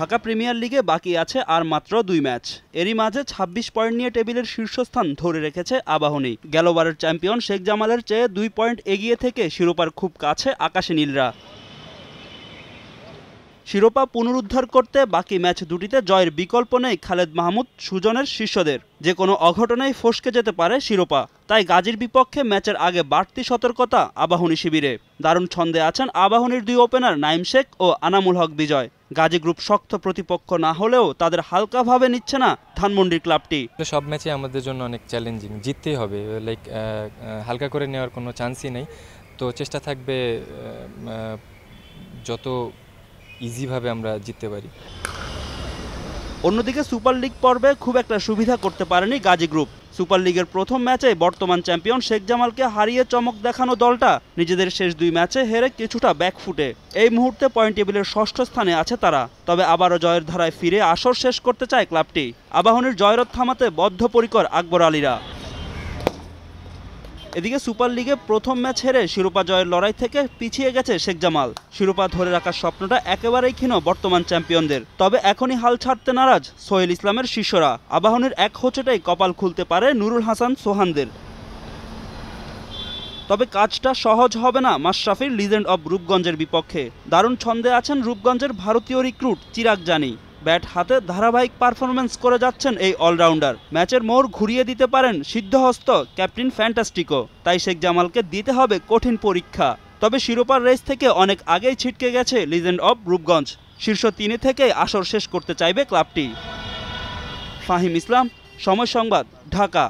Dhaka premier লিগে বাকি আছে আর মাত্র দুই ম্যাচ এরই মাঝে ২৬ পয়েন্ট নিয়ে টেবিলের শীর্ষস্থান ধরে রেখেছে আবাহনী গেলবারের চ্যাম্পিয়ন শেখ জামালের চেয়ে দুই পয়েন্ট এগিয়ে থেকে শিরোপার খুব কাছে আকাশে নীলরা শিরোপা পুনরুদ্ধার করতে বাকি ম্যাচ দুটিতে জয়ের বিকল্প নেই খালেদ মাহমুদ সুজনের শিষ্যদের যে কোনো অঘটনেই ফসকে যেতে পারে শিরোপা তাই গাজীর বিপক্ষে ম্যাচের আগে বাড়তি সতর্কতা আবাহনী শিবিরে দারুণ ছন্দে আছেন আবাহনীর দুই ওপেনার নাইম শেখ ও আনামুল হক বিজয় গাজী গ্রুপ শক্ত প্রতিপক্ষ না হলেও তাদের হালকাভাবে নিচ্ছে না ধানমন্ডির ক্লাবটি সব ম্যাচে আমাদের জন্য অনেক চ্যালেঞ্জিং জিততেই হবে লাইক হালকা করে নেওয়ার কোনো চান্সই নেই তো চেষ্টা থাকবে যত ইজিভাবে আমরা জিততে পারি অন্যদিকে সুপার লিগ পর্বে খুব একটা সুবিধা করতে পারেনি গাজী গ্রুপ সুপার লিগের প্রথম ম্যাচে বর্তমান চ্যাম্পিয়ন শেখ জামালকে হারিয়ে চমক দেখানো দলটা নিজেদের শেষ দুই ম্যাচে হেরে কিছুটা ব্যাকফুটে এই মুহূর্তে পয়েন্ট টেবিলের ষষ্ঠ স্থানে আছে তারা তবে আবারও জয়ের ধারায় ফিরে আসর শেষ করতে চায় ক্লাবটি আবাহনীর জয়রথ থামাতে বদ্ধপরিকর আকবর আলীরা এদিকে সুপার লিগে প্রথম ম্যাচ হেরে শিরোপা জয়ের লড়াই থেকে পিছিয়ে গেছে শেখ জামাল শিরোপা ধরে রাখার স্বপ্নটা একেবারেই ক্ষীণ বর্তমান চ্যাম্পিয়নদের তবে এখনই হাল ছাড়তে নারাজ সোহেল ইসলামের শিষ্যরা আবাহনের এক হোচটাই কপাল খুলতে পারে নুরুল হাসান সোহানদের তবে কাজটা সহজ হবে না মাশরাফির লিজেন্ড অব রূপগঞ্জের বিপক্ষে দারুণ ছন্দে আছেন রূপগঞ্জের ভারতীয় রিক্রুট চিরাগ জানি ব্যাট হাতে ধারাবাহিক পারফরমেন্স করে যাচ্ছেন এই অলরাউন্ডার ম্যাচের মোড় ঘুরিয়ে দিতে পারেন সিদ্ধহস্ত ক্যাপ্টেন ফ্যান্টাস্টিকো তাই শেখ জামালকে দিতে হবে কঠিন পরীক্ষা তবে শিরোপার রেস থেকে অনেক আগেই ছিটকে গেছে লিজেন্ড অব রূপগঞ্জ শীর্ষ তিনে থেকে আসর শেষ করতে চাইবে ক্লাবটি ফাহিম ইসলাম সময় সংবাদ ঢাকা